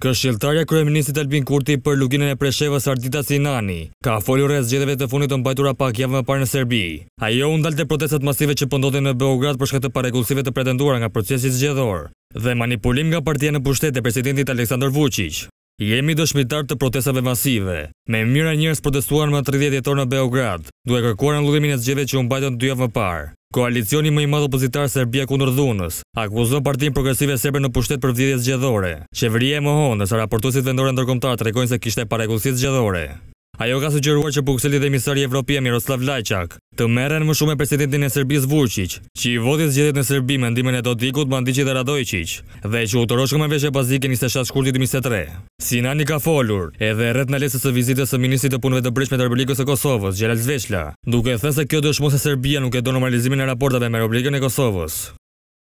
Këshiltarja kryeministit Albin Kurti për luginën e Preshevës Ardita Sinani ka folur rreth zgjedhjeve të fundit të mbajtura pak javë më parë në Serbi. Ajo u ndalte protestat masive që po ndodhin në Beograd për shkak të parregullsive të pretenduara nga procesi zgjedhor dhe manipulim nga partia në pushtet e presidentit Aleksandar Vučić. Jemi dëshmitar të protestave masive. Me mira njerëz protestuan më 30 jetor në Beograd, duke kërkuar anullimin e zgjedhjeve që u mbajtën 2 javë më parë. Koalicioni më i madh opozitar Serbia kundër dhunës akuzon Partinë Progresive Serbe në pushtet për vdhjetjet zgjedhore. Qeveria e Mohonës, raportuesit vendore ndërkombëtar tregojnë se kishte paregullësit zgjedhore. Ajo ka sugjeruar që Bukseli dhe emisari evropian Miroslav Lajçak të meren më shumë me presidentin e Serbisë Vučić, që i voti zgjedhjet në Serbi me ndihmën e Dodikut Mandiçi dhe radojqic, dhe që u torosh me veshje bazike 26 shkurti 2003. Sinani ka folur edhe rreth lesës së vizitës së ministrit të punëve të brendshme të Republikës së Kosovës, Gjeral Zveçla, duke thënë se kjo dëshmon se Serbia nuk e do normalizimin e raportave me Republikën e Kosovës.